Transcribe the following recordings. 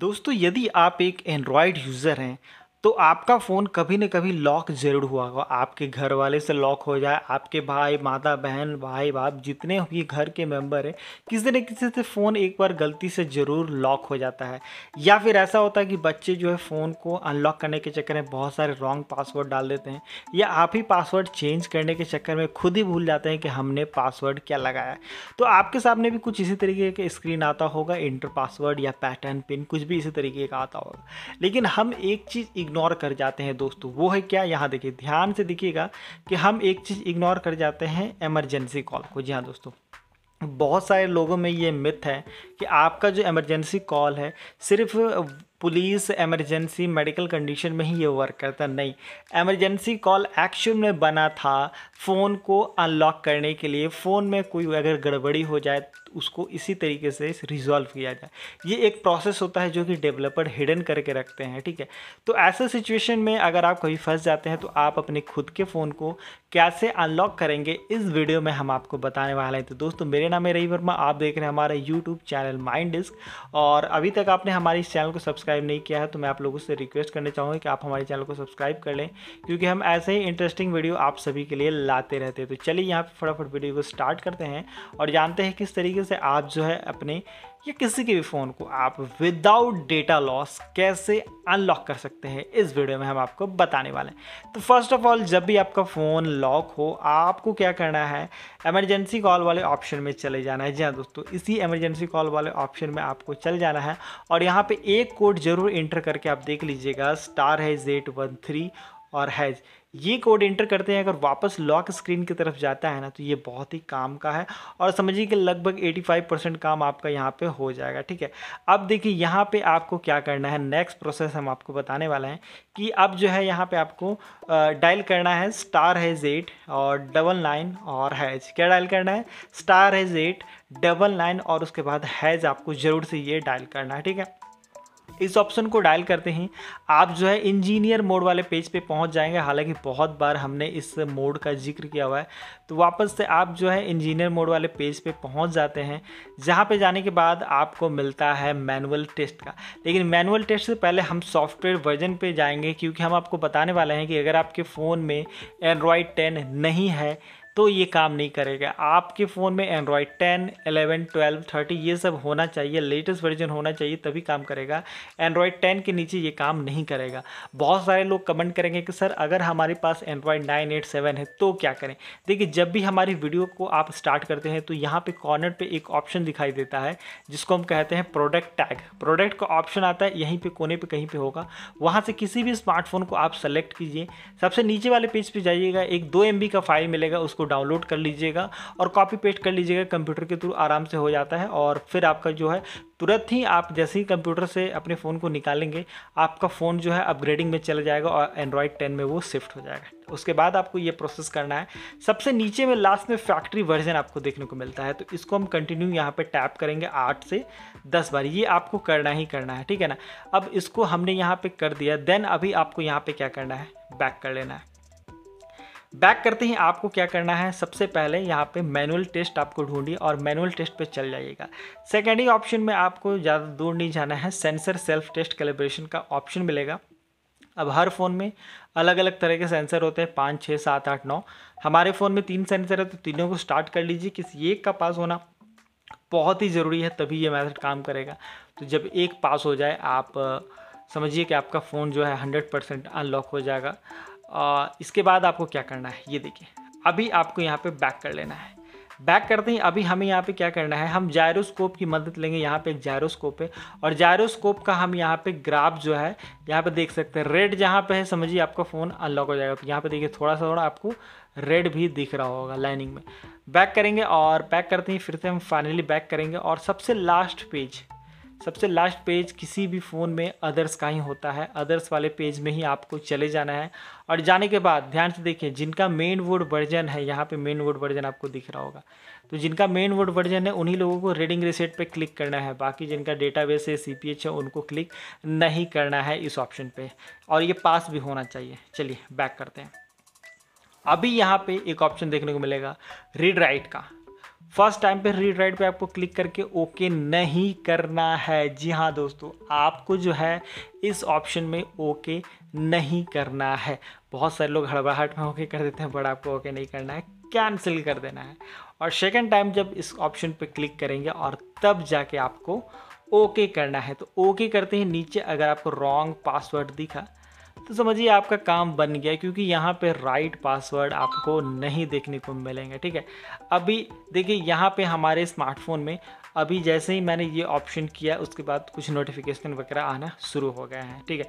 दोस्तों यदि आप एक एंड्रॉयड यूज़र हैं तो आपका फ़ोन कभी न कभी लॉक ज़रूर हुआ होगा आपके घर वाले से लॉक हो जाए आपके भाई माता बहन भाई बाप जितने भी घर के मेंबर हैं किसी न किसी से फ़ोन एक बार गलती से ज़रूर लॉक हो जाता है या फिर ऐसा होता है कि बच्चे जो है फ़ोन को अनलॉक करने के चक्कर में बहुत सारे रॉन्ग पासवर्ड डाल देते हैं या आप ही पासवर्ड चेंज करने के चक्कर में खुद ही भूल जाते हैं कि हमने पासवर्ड क्या लगाया तो आपके सामने भी कुछ इसी तरीके का स्क्रीन आता होगा इंटर पासवर्ड या पैटर्न पिन कुछ भी इसी तरीके का आता होगा लेकिन हम एक चीज़ इग्नोर कर जाते हैं दोस्तों वो है क्या यहाँ देखिए ध्यान से देखिएगा कि हम एक चीज़ इग्नोर कर जाते हैं एमरजेंसी कॉल को जी हाँ दोस्तों बहुत सारे लोगों में ये मिथ है कि आपका जो इमरजेंसी कॉल है सिर्फ पुलिस एमरजेंसी मेडिकल कंडीशन में ही ये वर्क करता नहीं एमरजेंसी कॉल एक्शन में बना था फ़ोन को अनलॉक करने के लिए फ़ोन में कोई अगर गड़बड़ी हो जाए तो उसको इसी तरीके से रिजॉल्व किया जाए ये एक प्रोसेस होता है जो कि डेवलपर हिडन करके रखते हैं ठीक है तो ऐसे सिचुएशन में अगर आप कभी फंस जाते हैं तो आप अपने खुद के फ़ोन को कैसे अनलॉक करेंगे इस वीडियो में हम आपको बताने वाले हैं तो दोस्तों मेरे नाम है रही वर्मा आप देख रहे हैं हमारा यूट्यूब चैनल माइंड डिस्क और अभी तक आपने हमारे इस चैनल को सब्सक्राइब सब्सक्राइब नहीं किया है तो मैं आप लोगों से रिक्वेस्ट करना चाहूँगा कि आप हमारे चैनल को सब्सक्राइब कर लें क्योंकि हम ऐसे ही इंटरेस्टिंग वीडियो आप सभी के लिए लाते रहते हैं तो चलिए यहाँ पर फटाफट वीडियो को स्टार्ट करते हैं और जानते हैं किस तरीके से आप जो है अपने या किसी के भी फ़ोन को आप विदाउट डेटा लॉस कैसे अनलॉक कर सकते हैं इस वीडियो में हम आपको बताने वाले हैं तो फर्स्ट ऑफ ऑल जब भी आपका फ़ोन लॉक हो आपको क्या करना है एमरजेंसी कॉल वाले ऑप्शन में चले जाना है जी हाँ दोस्तों इसी एमरजेंसी कॉल वाले ऑप्शन में आपको चल जाना है और यहाँ पर एक कोड ज़रूर इंटर करके आप देख लीजिएगा स्टार है जेट वन थ्री और हैज़ ये कोड एंटर करते हैं अगर वापस लॉक स्क्रीन की तरफ जाता है ना तो ये बहुत ही काम का है और समझिए कि लगभग 85 परसेंट काम आपका यहाँ पे हो जाएगा ठीक है अब देखिए यहाँ पे आपको क्या करना है नेक्स्ट प्रोसेस हम आपको बताने वाले हैं कि अब जो है यहाँ पे आपको डायल करना है स्टार है जेट और डबल नाइन और हैज क्या डायल करना है स्टार है जेट डबल नाइन और उसके बाद हैज आपको ज़रूर से ये डायल करना है ठीक है इस ऑप्शन को डायल करते ही आप जो है इंजीनियर मोड वाले पेज पे पहुंच जाएंगे हालांकि बहुत बार हमने इस मोड का जिक्र किया हुआ है तो वापस से आप जो है इंजीनियर मोड वाले पेज पे पहुंच जाते हैं जहां पे जाने के बाद आपको मिलता है मैनुअल टेस्ट का लेकिन मैनुअल टेस्ट से पहले हम सॉफ्टवेयर वर्जन पर जाएंगे क्योंकि हम आपको बताने वाले हैं कि अगर आपके फ़ोन में एंड्रॉयड टेन नहीं है तो ये काम नहीं करेगा आपके फ़ोन में एंड्रॉयड 10, 11, 12, 30 ये सब होना चाहिए लेटेस्ट वर्जन होना चाहिए तभी काम करेगा एंड्रॉयड 10 के नीचे ये काम नहीं करेगा बहुत सारे लोग कमेंट करेंगे कि सर अगर हमारे पास एंड्रॉयड 9, 8, 7 है तो क्या करें देखिए जब भी हमारी वीडियो को आप स्टार्ट करते हैं तो यहाँ पर कॉर्नर पर एक ऑप्शन दिखाई देता है जिसको हम कहते हैं प्रोडक्ट टैग प्रोडक्ट का ऑप्शन आता है यहीं पर कोने पर कहीं पर होगा वहाँ से किसी भी स्मार्टफोन को आप सेलेक्ट कीजिए सबसे नीचे वाले पेज पर जाइएगा एक दो एम का फाइल मिलेगा उसको इसको डाउनलोड कर लीजिएगा और कॉपी पेस्ट कर लीजिएगा कंप्यूटर के थ्रू आराम से हो जाता है और फिर आपका जो है तुरंत ही आप जैसे ही कंप्यूटर से अपने फ़ोन को निकालेंगे आपका फ़ोन जो है अपग्रेडिंग में चला जाएगा और एंड्रॉयड टेन में वो शिफ्ट हो जाएगा उसके बाद आपको ये प्रोसेस करना है सबसे नीचे में लास्ट में फैक्ट्री वर्जन आपको देखने को मिलता है तो इसको हम कंटिन्यू यहाँ पे टैप करेंगे आठ से दस बार ये आपको करना ही करना है ठीक है ना अब इसको हमने यहाँ पर कर दिया देन अभी आपको यहाँ पर क्या करना है बैक कर लेना है बैक करते ही आपको क्या करना है सबसे पहले यहाँ पे मैनुअल टेस्ट आपको ढूंढिए और मैनुअल टेस्ट पे चल जाइएगा सेकेंड ही ऑप्शन में आपको ज़्यादा दूर नहीं जाना है सेंसर सेल्फ टेस्ट कैलिब्रेशन का ऑप्शन मिलेगा अब हर फ़ोन में अलग अलग तरह के सेंसर होते हैं पाँच छः सात आठ नौ हमारे फ़ोन में तीन सेंसर है तो तीनों को स्टार्ट कर लीजिए किसी एक का पास होना बहुत ही ज़रूरी है तभी ये मैथड काम करेगा तो जब एक पास हो जाए आप समझिए कि आपका फ़ोन जो है हंड्रेड परसेंट अनलॉक हो जाएगा आ, इसके बाद आपको क्या करना है ये देखिए अभी आपको यहाँ पे बैक कर लेना है बैक करते ही अभी हमें यहाँ पे क्या करना है हम जायरोस्कोप की मदद लेंगे यहाँ पे एक जायरोस्कोप है और जायरोस्कोप का हम यहाँ पे ग्राफ जो है यहाँ पे देख सकते हैं रेड जहाँ पे है समझिए आपका फ़ोन अनलॉक हो जाएगा तो यहाँ पे देखिए थोड़ा सा थोड़ा आपको रेड भी दिख रहा होगा लाइनिंग में बैक करेंगे और बैक करते ही फिर से हम फाइनली बैक करेंगे और सबसे लास्ट पेज सबसे लास्ट पेज किसी भी फ़ोन में अदर्स का ही होता है अदर्स वाले पेज में ही आपको चले जाना है और जाने के बाद ध्यान से देखिए जिनका मेन वोड वर्जन है यहाँ पे मेन वोड वर्जन आपको दिख रहा होगा तो जिनका मेन वोड वर्जन है उन्हीं लोगों को रीडिंग रिसेट पे क्लिक करना है बाकी जिनका डेटा बेस है सी है उनको क्लिक नहीं करना है इस ऑप्शन पर और ये पास भी होना चाहिए चलिए बैक करते हैं अभी यहाँ पे एक ऑप्शन देखने को मिलेगा रीड राइट का फर्स्ट टाइम पे रीड राइट पे आपको क्लिक करके ओके नहीं करना है जी हाँ दोस्तों आपको जो है इस ऑप्शन में ओके नहीं करना है बहुत सारे लोग हड़बड़ाहट में ओके कर देते हैं बट आपको ओके नहीं करना है कैंसिल कर देना है और सेकेंड टाइम जब इस ऑप्शन पे क्लिक करेंगे और तब जाके आपको ओके करना है तो ओके करते ही नीचे अगर आपको रॉन्ग पासवर्ड दिखा तो समझिए आपका काम बन गया क्योंकि यहाँ पे राइट पासवर्ड आपको नहीं देखने को मिलेंगे ठीक है अभी देखिए यहाँ पे हमारे स्मार्टफोन में अभी जैसे ही मैंने ये ऑप्शन किया उसके बाद कुछ नोटिफिकेशन वगैरह आना शुरू हो गया है ठीक है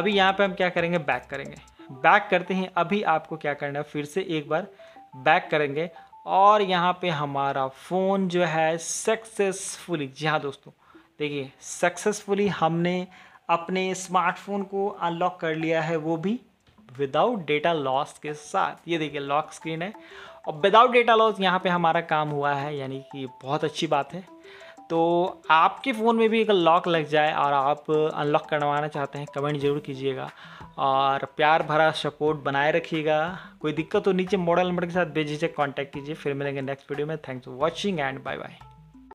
अभी यहाँ पे हम क्या करेंगे बैक करेंगे बैक करते हैं अभी आपको क्या करना है फिर से एक बार बैक करेंगे और यहाँ पे हमारा फ़ोन जो है सक्सेसफुली जी हाँ दोस्तों देखिए सक्सेसफुली हमने अपने स्मार्टफोन को अनलॉक कर लिया है वो भी विदाउट डेटा लॉस के साथ ये देखिए लॉक स्क्रीन है और विदाउट डेटा लॉस यहाँ पे हमारा काम हुआ है यानी कि बहुत अच्छी बात है तो आपके फ़ोन में भी एक लॉक लग जाए और आप अनलॉक करवाना चाहते हैं कमेंट ज़रूर कीजिएगा और प्यार भरा सपोर्ट बनाए रखिएगा कोई दिक्कत हो नीचे मॉडल नंबर के साथ भेजिए कॉन्टैक्ट कीजिए फिर मिलेंगे नेक्स्ट वीडियो में thanks for watching and bye bye